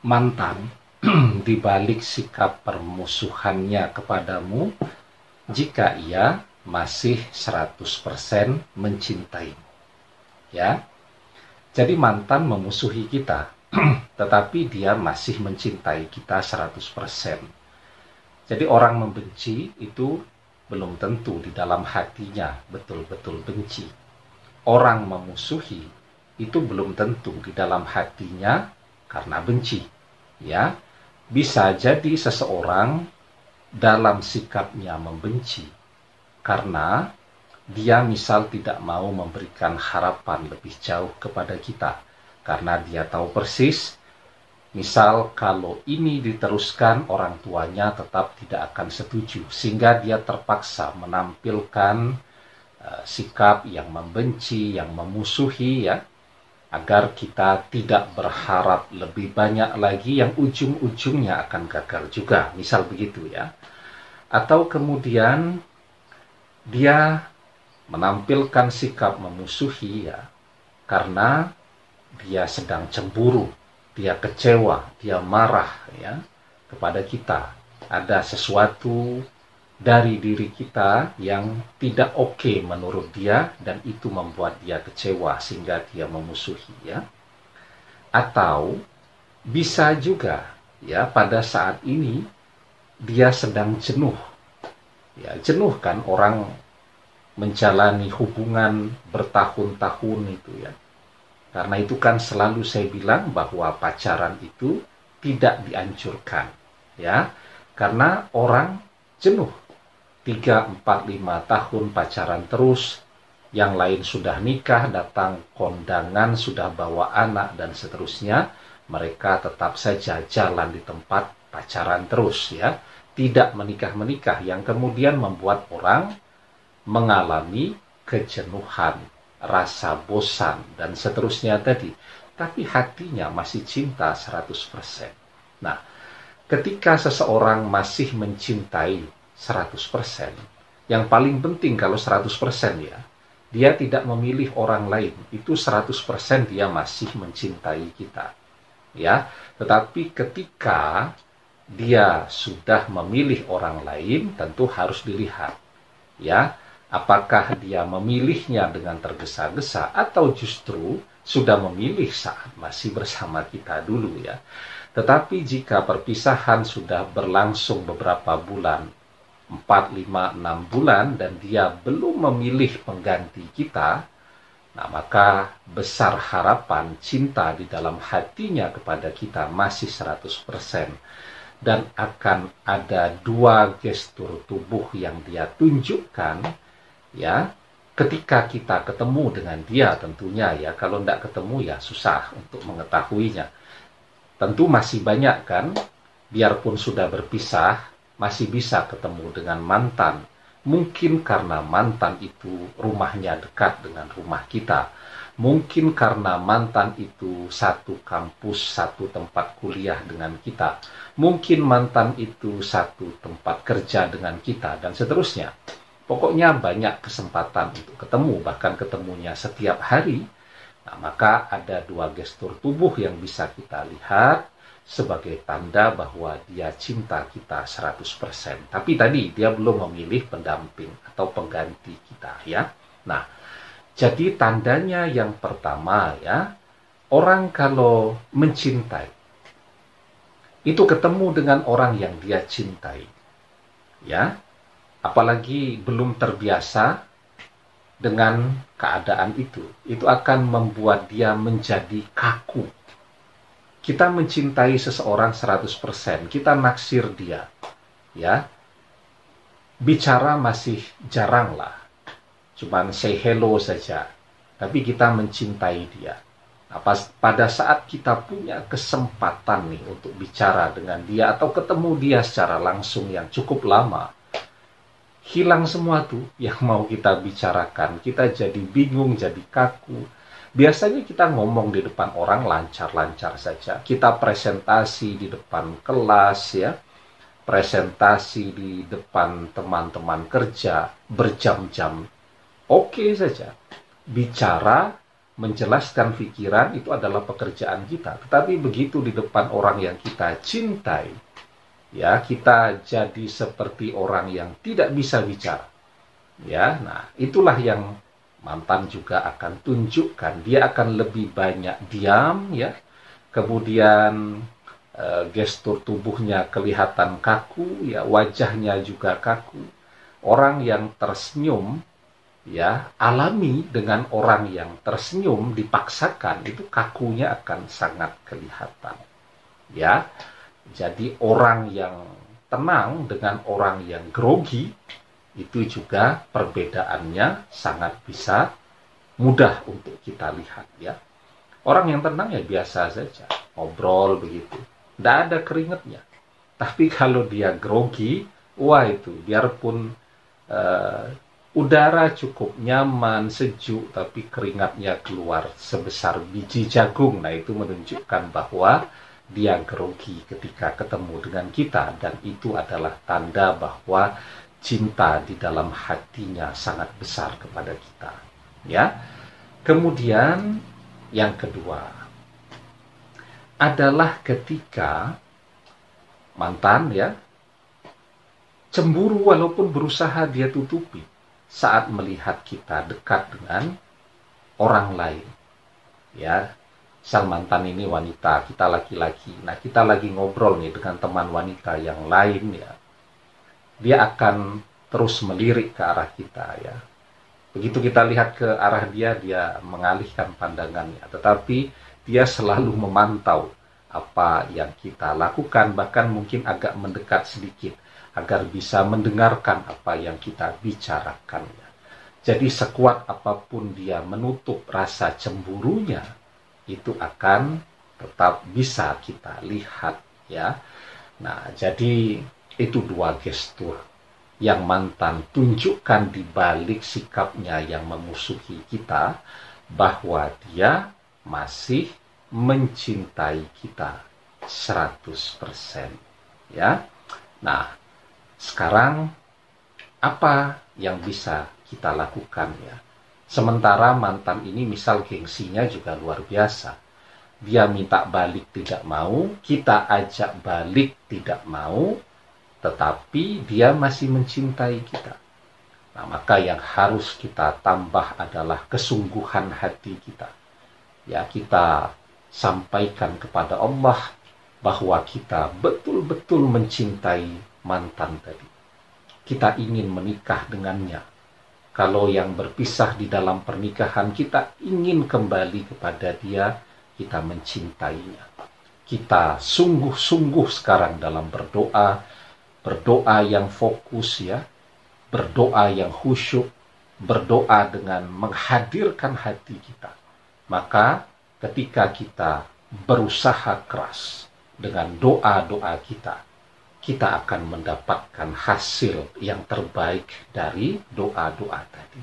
mantan di balik sikap permusuhannya kepadamu jika ia masih 100% mencintaimu. Ya. Jadi mantan memusuhi kita, tetapi dia masih mencintai kita 100%. Jadi orang membenci itu belum tentu di dalam hatinya betul-betul benci. Orang memusuhi itu belum tentu di dalam hatinya karena benci. Ya, bisa jadi seseorang dalam sikapnya membenci karena dia misal tidak mau memberikan harapan lebih jauh kepada kita karena dia tahu persis misal kalau ini diteruskan orang tuanya tetap tidak akan setuju sehingga dia terpaksa menampilkan uh, sikap yang membenci, yang memusuhi ya agar kita tidak berharap lebih banyak lagi yang ujung-ujungnya akan gagal juga, misal begitu ya. Atau kemudian dia menampilkan sikap memusuhi ya, karena dia sedang cemburu, dia kecewa, dia marah ya kepada kita. Ada sesuatu dari diri kita yang tidak oke okay menurut dia dan itu membuat dia kecewa sehingga dia memusuhi ya. Atau bisa juga ya pada saat ini dia sedang jenuh. Ya, jenuh kan orang menjalani hubungan bertahun-tahun itu ya. Karena itu kan selalu saya bilang bahwa pacaran itu tidak dianjurkan ya. Karena orang jenuh 3, 4, 5 tahun pacaran terus, yang lain sudah nikah, datang kondangan, sudah bawa anak, dan seterusnya, mereka tetap saja jalan di tempat pacaran terus ya, tidak menikah-menikah yang kemudian membuat orang mengalami kejenuhan, rasa bosan dan seterusnya tadi. Tapi hatinya masih cinta 100%. Nah, ketika seseorang masih mencintai 100%. Yang paling penting kalau 100% ya, dia tidak memilih orang lain. Itu 100% dia masih mencintai kita. Ya, tetapi ketika dia sudah memilih orang lain, tentu harus dilihat. Ya, apakah dia memilihnya dengan tergesa-gesa atau justru sudah memilih saat masih bersama kita dulu ya. Tetapi jika perpisahan sudah berlangsung beberapa bulan 4, 5, 6 bulan dan dia belum memilih pengganti kita, nah maka besar harapan cinta di dalam hatinya kepada kita masih 100% dan akan ada dua gestur tubuh yang dia tunjukkan ya ketika kita ketemu dengan dia tentunya ya kalau tidak ketemu ya susah untuk mengetahuinya tentu masih banyak kan biarpun sudah berpisah masih bisa ketemu dengan mantan. Mungkin karena mantan itu rumahnya dekat dengan rumah kita. Mungkin karena mantan itu satu kampus, satu tempat kuliah dengan kita. Mungkin mantan itu satu tempat kerja dengan kita, dan seterusnya. Pokoknya banyak kesempatan untuk ketemu, bahkan ketemunya setiap hari. Nah, maka ada dua gestur tubuh yang bisa kita lihat, sebagai tanda bahwa dia cinta kita 100%. Tapi tadi dia belum memilih pendamping atau pengganti kita ya. Nah, jadi tandanya yang pertama ya, orang kalau mencintai itu ketemu dengan orang yang dia cintai. Ya. Apalagi belum terbiasa dengan keadaan itu, itu akan membuat dia menjadi kaku kita mencintai seseorang 100%, kita naksir dia. Ya. Bicara masih jarang lah. Cuman say hello saja. Tapi kita mencintai dia. Nah, pas, pada saat kita punya kesempatan nih untuk bicara dengan dia atau ketemu dia secara langsung yang cukup lama, hilang semua tuh yang mau kita bicarakan. Kita jadi bingung, jadi kaku Biasanya kita ngomong di depan orang lancar-lancar saja. Kita presentasi di depan kelas ya, presentasi di depan teman-teman kerja berjam-jam. Oke okay saja. Bicara, menjelaskan pikiran itu adalah pekerjaan kita. Tetapi begitu di depan orang yang kita cintai, ya kita jadi seperti orang yang tidak bisa bicara. Ya, nah itulah yang mantan juga akan tunjukkan dia akan lebih banyak diam ya kemudian e, gestur tubuhnya kelihatan kaku ya wajahnya juga kaku orang yang tersenyum ya alami dengan orang yang tersenyum dipaksakan itu kakunya akan sangat kelihatan ya jadi orang yang tenang dengan orang yang grogi itu juga perbedaannya sangat bisa mudah untuk kita lihat ya. Orang yang tenang ya biasa saja, ngobrol begitu. Tidak ada keringatnya. Tapi kalau dia grogi, wah itu biarpun uh, udara cukup nyaman, sejuk, tapi keringatnya keluar sebesar biji jagung. Nah itu menunjukkan bahwa dia grogi ketika ketemu dengan kita dan itu adalah tanda bahwa cinta di dalam hatinya sangat besar kepada kita ya kemudian yang kedua adalah ketika mantan ya cemburu walaupun berusaha dia tutupi saat melihat kita dekat dengan orang lain ya sang mantan ini wanita, kita laki-laki. Nah, kita lagi ngobrol nih dengan teman wanita yang lain ya dia akan terus melirik ke arah kita ya. Begitu kita lihat ke arah dia, dia mengalihkan pandangannya. Tetapi dia selalu memantau apa yang kita lakukan, bahkan mungkin agak mendekat sedikit agar bisa mendengarkan apa yang kita bicarakan. Ya. Jadi sekuat apapun dia menutup rasa cemburunya, itu akan tetap bisa kita lihat ya. Nah, jadi itu dua gestur yang mantan tunjukkan di balik sikapnya yang memusuhi kita bahwa dia masih mencintai kita 100%. Ya. Nah, sekarang apa yang bisa kita lakukan ya? Sementara mantan ini misal gengsinya juga luar biasa. Dia minta balik tidak mau, kita ajak balik tidak mau, tetapi dia masih mencintai kita. Nah, maka yang harus kita tambah adalah kesungguhan hati kita. Ya, kita sampaikan kepada Allah bahwa kita betul-betul mencintai mantan tadi. Kita ingin menikah dengannya. Kalau yang berpisah di dalam pernikahan kita ingin kembali kepada dia, kita mencintainya. Kita sungguh-sungguh sekarang dalam berdoa berdoa yang fokus ya, berdoa yang khusyuk, berdoa dengan menghadirkan hati kita. Maka ketika kita berusaha keras dengan doa-doa kita, kita akan mendapatkan hasil yang terbaik dari doa-doa tadi.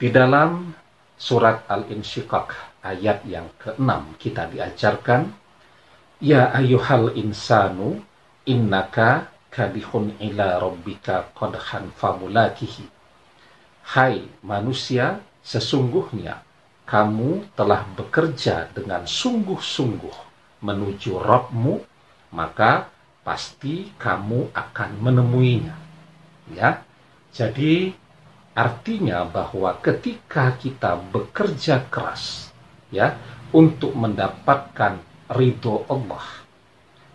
Di dalam surat al insyikak ayat yang ke-6 kita diajarkan, Ya ayuhal insanu innaka kadihun ila rabbika qadhan famulakihi. Hai manusia, sesungguhnya kamu telah bekerja dengan sungguh-sungguh menuju Robmu, maka pasti kamu akan menemuinya. Ya, jadi artinya bahwa ketika kita bekerja keras, ya, untuk mendapatkan ridho Allah,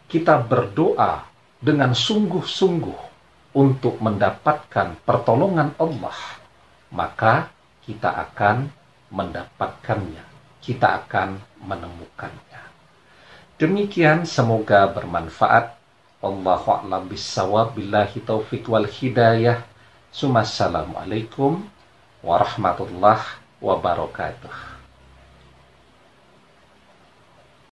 kita berdoa dengan sungguh-sungguh untuk mendapatkan pertolongan Allah, maka kita akan mendapatkannya, kita akan menemukannya. Demikian semoga bermanfaat. Allahu a'lam bissawab billahi taufik wal hidayah. Assalamualaikum warahmatullahi wabarakatuh.